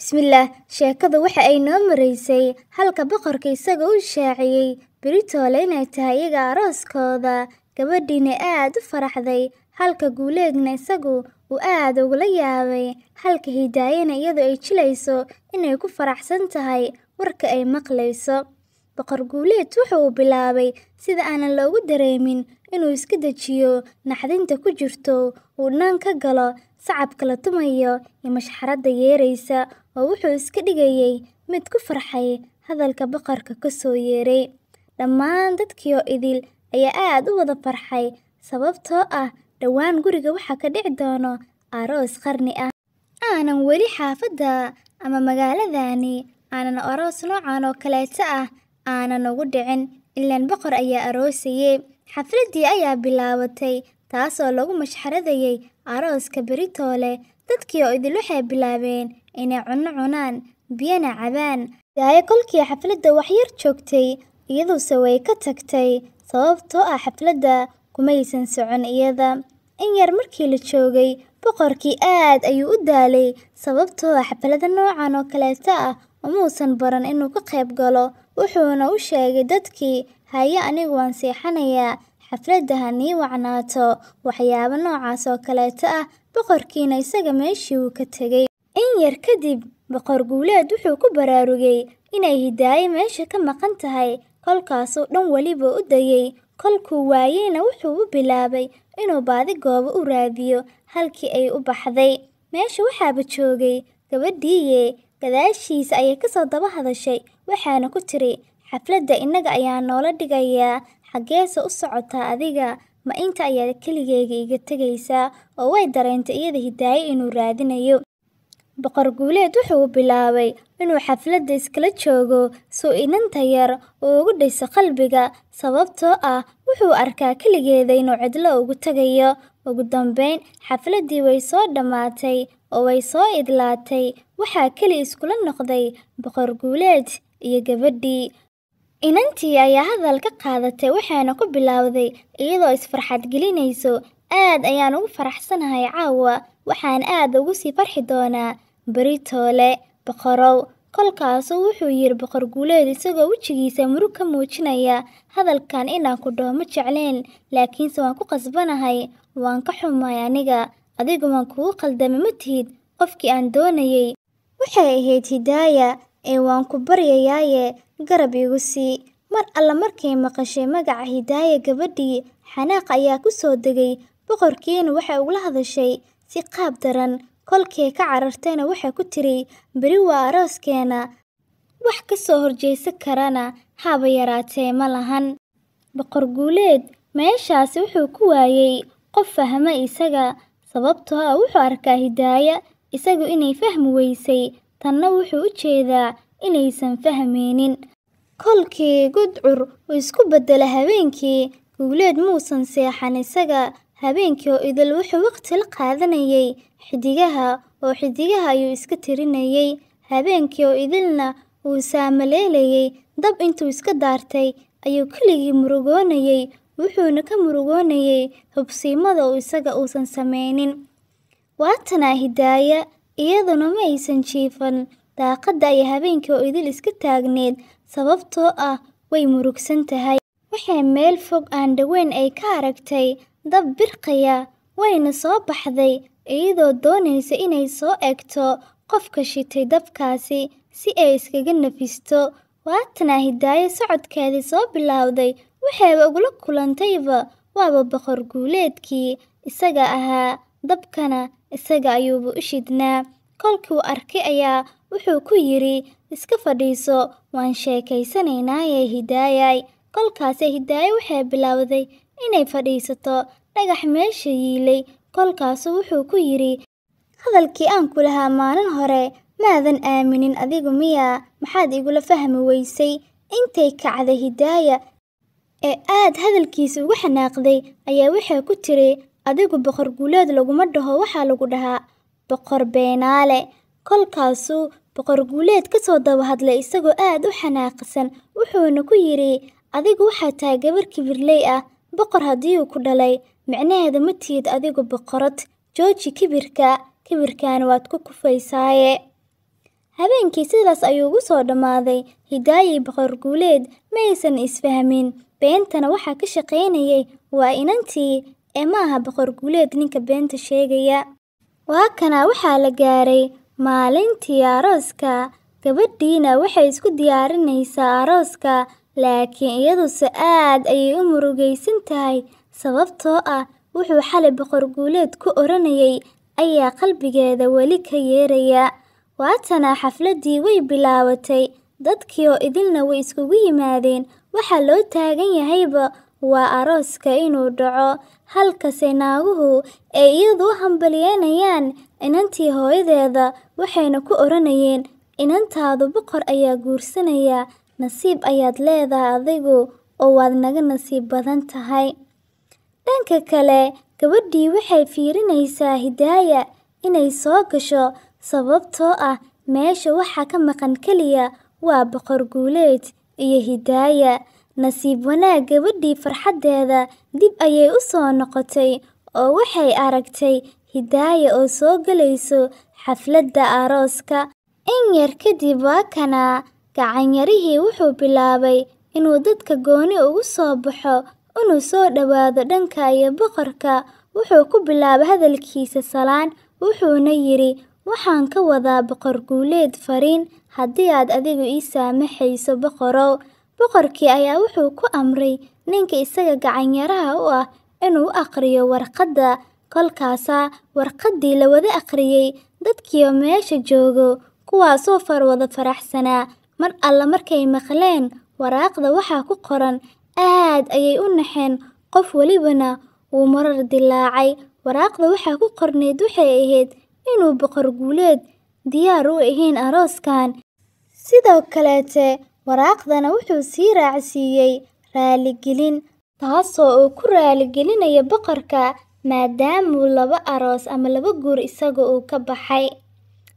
bismillaah sheekadu waxa ay noo maraysay halka boqorka isaga u shaaciyey beritoole inay tahay iyaga arooskooda gabadhiina aad u faraxday halka guuleedna isagu uu aad ugula yaabay halka hidaayana iyadoo ay jilayso inay ku faraxsan tahay warka ay maqlayso boqor guuleed wuxuu bilaabay sida aanan loogu dareemin inuu iska dejiyo naxdinta ku jirto uu naan ka galo sacabka la tumayo iyo mashxaradda yeeraysa oo wuxuu iska dhigayay mid ku farxay hadalka boqorka ka soo yeeray dhammaan dadkii oo idil ayaa aad u wada farxay sababtoo ah dhowaan guriga waxaa ka dhici doono aroos qarni ah aanan weli xaafadda ama magaaladaani aanan aroos noocan oo kaleeto ah aanan ugu dhicin ilaan boqor ayaa aroosayey xafladdii ayaa bilaabatay taasoo lagu mashxaradayay arooska beritoole dadkii oo idil waxay bilaabeen inay cunno cunaan biyana cabaan daayo kolkii xafladda wax yar joogtay iyaduse way ka tagtay sababtoo ah xafladda kumaysan socon iyada in yar markii la joogay boqorkii aad ayuu u daalay sababtoo ah xaflada noocan oo kaleeta ah umuusan baran inuu ka qayb galo wuxuuna u sheegay dadkii haye anigu waan seexanayaa xafladda ha nii wacnaato waxyaabo noocaas oo kaleeto ah boqorkiina isaga meeshii uu ka tegay in yar kadib boqor guuleed wuxuu ku baraarugay inay hidaaye meesha ka maqan tahay kolkaasuu dhan weliba u dayay kolkuu waayeyna wuxuu u bilaabay inuu baadi goobo u raadiyo halkii ay u baxday meesha waxaaba joogay gabadhiiye gadaashiisa ayay ka soo daba hadashay waxaana ku tiri xafladda innaga ayaa noola dhigayaa xaggeese u socotaa adiga ma inta ayaad keligeega iga tegaysaa oo way dareentay iyada hidaaye inuu raadinayo boqor guuleed wuxuu bilaabay inuu xafladda iskala joogo suu inanta yar oo ugu dhayso qalbiga sababtoo ah wuxuu arkaa keligeeda inuu cidlo ugu tegayo Ugu dambeyn xafladii way soo dhammaatay oo way soo idlaatay. Waxaa keli iskula noqday boqor guuleed iyo gabadhii. Inantii ayaa hadal ka qaadatay waxayna ku bilowday iyadoo isfarxad gelinayso. Aad ayaan ugu faraxsanahay caawa, waxaan aad ugu sii farxi doonaa beritoole boqorow. kolkaasu wuxuu yiri boqor guuleed isagoo wejigiisa murug ka muujinaya. Hadalkan inaan ku doomo jecleen, laakiinse waan ku qasbanahay waan ka xumay aniga adigu waan kugu qaldame ma tihid qofkii aan doonayay waxay ahayd hidaaya ee waan ku baryayaaye garab igu sii mar alla markay maqashay magaca hidaaya gabadhii xanaaq ayaa ku soo degay boqorkiina waxay ugula hadashay si qaab daran kolkay ka carartayna waxay ku tiri beri waa arooskeena wax ka soo horjeysan karana haaba yaraatee ma lahan boqor guuleed meeshaasi wuxuu ku waayey Qof fahma isaga sababtoo ah wuxuu arkaa hidaaya isagu inay fahmi weysay tanna wuxuu u jeedaa inaysan fahmaynin. Kolkii gudcur uu isku beddela habeenkii, guuleed muusan seexan isaga habeenkii oo idil wuxuu waqti la qaadanayay xiddigaha oo xidigaha ayuu iska tirinayay habeenkii oo idilna uu saamaleelayay dab intuu iska daartay ayuu keligii murugoonayay wuxuuna ka murugoonayay hubsiimada uu isaga uusan sameynin waatanaa hidaaya iyaduna ma aysan jiifan daaqadda ay habeenkii oo idil iska taagneed sababtoo ah way murugsan tahay waxay meel fog aan dhoweyn ay ka aragtay dab birqaya wayna soo baxday iyadoo doonaysa inay soo egto qofka shitay dabkaasi si ay iskaga nafisto waatanaa hidaayo socodkeedii soo bilowday waxayba ugula kulantayba waaba boqor guuleedkii isaga ahaa dabkana isaga ayuuba u shidnaa kolkuu arkay ayaa wuxuu ku yidhi iska fadhiiso waan sheekaysanaynaaye hidaayay kolkaase hidaayo waxay bilowday inay fadhiisato dhagax meesha yiilay kolkaasuu wuxuu ku yidhi hadalkii aan ku lahaa maalin hore maadan aaminin adigu miyaa maxaad igula fahmi weysay intay kacday hidaaya ee aad hadalkiisa uga xanaaqday ayaa waxaa ku tiri adigu boqor guuleed laguma dhaho waxaa lagu dhahaa boqor beenaale kolkaasuu boqor guuleed ka soo daba hadlay isagoo aad u xanaaqsan wuxuuna ku yidhi adigu waxaad tahay gabar kibirley ah boqor haddii uu ku dhalay micnaheeda ma tihid adigu boqorad jooji kibirka kibirkaana waad ku kufaysaaye habeenkii sidaas ayuu ugu soo dhammaaday hidaayii boqor guuleed ma aysan isfahmin Beentana waxaa ka shaqaynayay waa inantii ee ma aha boqor ninka beenta sheegaya. Waa kana waxaa la gaaray maalintii arooska. Gabadhiina waxay isku diyaarinaysaa arooska, laakiin iyaduse aad ayay u murugaysan tahay sababtoo ah wuxuu xali boqorguuleed ku oranayay ayaa qalbigeeda weli ka yeeraya. Waatana xafladii way bilaabatay, dadkii oo idilna way iskugu yimaadeen waxaa loo taagan yahayba waa arooska inuu dhaco, halkase naaguhu ay iyadu u hambalyeynayaan inantii hooyadeeda waxayna ku oranayeen, Inantaadu boqor ayaa guursanaya, nasiib ayaad leedahay adigu oo waad naga nasiib badan tahay. Dhanka kale, gabadhii waxay fiirinaysaa hidaaya inay soo gasho sababtoo ah meesha waxaa ka maqan keliya waa boqor guuleed iyo hidaaya Nasiib wanaag gabadhii farxaddeeda dib ayay u soo noqotay oo waxay aragtay hidaaya oo soo galayso xafladda arooska. In yar kadib waa kanaa gacanyarihii wuxuu bilaabay inuu dadka gooni ugu soo baxo inuu soo dhowaado dhanka iyo boqorka. Wuxuu ku bilaabay hadalkiisa salaan, wuxuuna yidhi Waxaan ka wadaa boqor guuleed fariin haddii aad adigu ii saamaxayso boqorow. Boqorkii ayaa wuxuu ku amray ninka isaga gacanyaraha u ah inuu u akhriyo warqadda, kolkaasaa warqaddii la wada akhriyay dadkiiba meesha joogo, kuwaasoo wada faraxsanaa. Mar alla markay maqleen waraaqda waxaa ku qoran, aad ayay u naxeen, qof welibana wuu marar dilaacay Waraaqda waxaa ku qornayd waxay ahayd inuu boqor guuleed diyaar u ahayn arooskan. Sidoo kaleete waraaqdana wuxuu sii raacsiiyey raaligelin taasoo uu ku raaligelinayo boqorka maadaamuu laba aroos ama laba guur isaga uu ka baxay.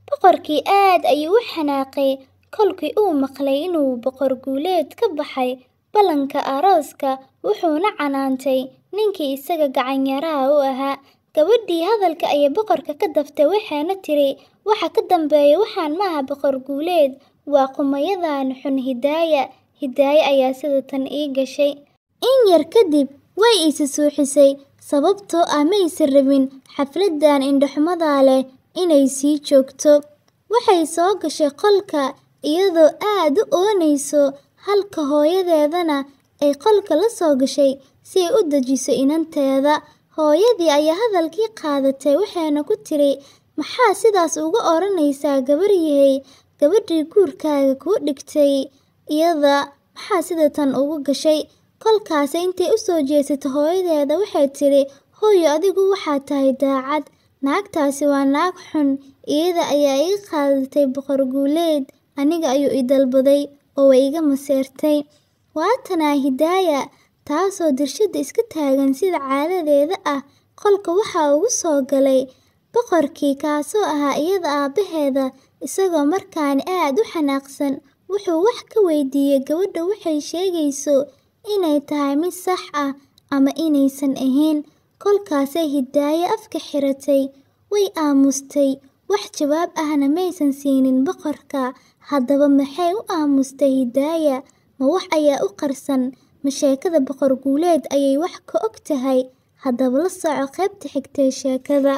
Boqorkii aad ayuu u xanaaqay kolkii uu maqlay inuu boqor guuleed ka baxay ballanka arooska wuxuuna canaantay ninkii isaga gacanyaraha u ahaa Gabadhii hadalka ayay boqorka ka daftay waxayna tiri, waxa ka dambeeya waxaan maaha boqor guuleed, waa qumayadan xun Hidaaya. Hidaaya ayaa sida tan ii gashay. In yar kadib way isi suuxisay sababtoo ah maysan rabin xafladan indhaxumada leh inay sii joogto. Waxay soo gashay qolka iyadoo aad u oonayso halka hooyadeedana ay qolka la soo gashay si ay u dejiso inanteeda. Hooyadii ayaa hadalkii qaadatay waxayna ku tiri, Maxaa sidaas ugu odhanaysaa yahay gabadhii guurkaaga kuu dhigtay? Iyada, maxaa sida tan ugu gashay? Kolkaas intay u soo jeesato hooyadeeda waxay tiri, Hooyo adigu waxaa tahay daacad. Naagtaasi waa naag xun. Iyada ayaa iga qaadatay boqor guuleed, aniga ayuu i dalbaday oo way iga maseertay. waatanaa Hidaaya taasoo dirshada iska taagan sida caadadeeda ah qolka waxaa ugu soo galay boqorkii kaasoo ahaa iyada aabbaheeda isagoo markaani aad u xanaaqsan wuxuu wax ka weydiiyey gabadha waxay sheegayso inay tahay mid sax ah ama inaysan ahayn kolkaasay hidaayo afka xiratay way aamustay wax jawaab ahna maysan siinin boqorka haddaba maxay u aamustay hidaaya ma wax ayaa u qarsan masheekada boqor guuleed ayay wax ka og tahay haddaba la soco qaybta xigta ee sheekada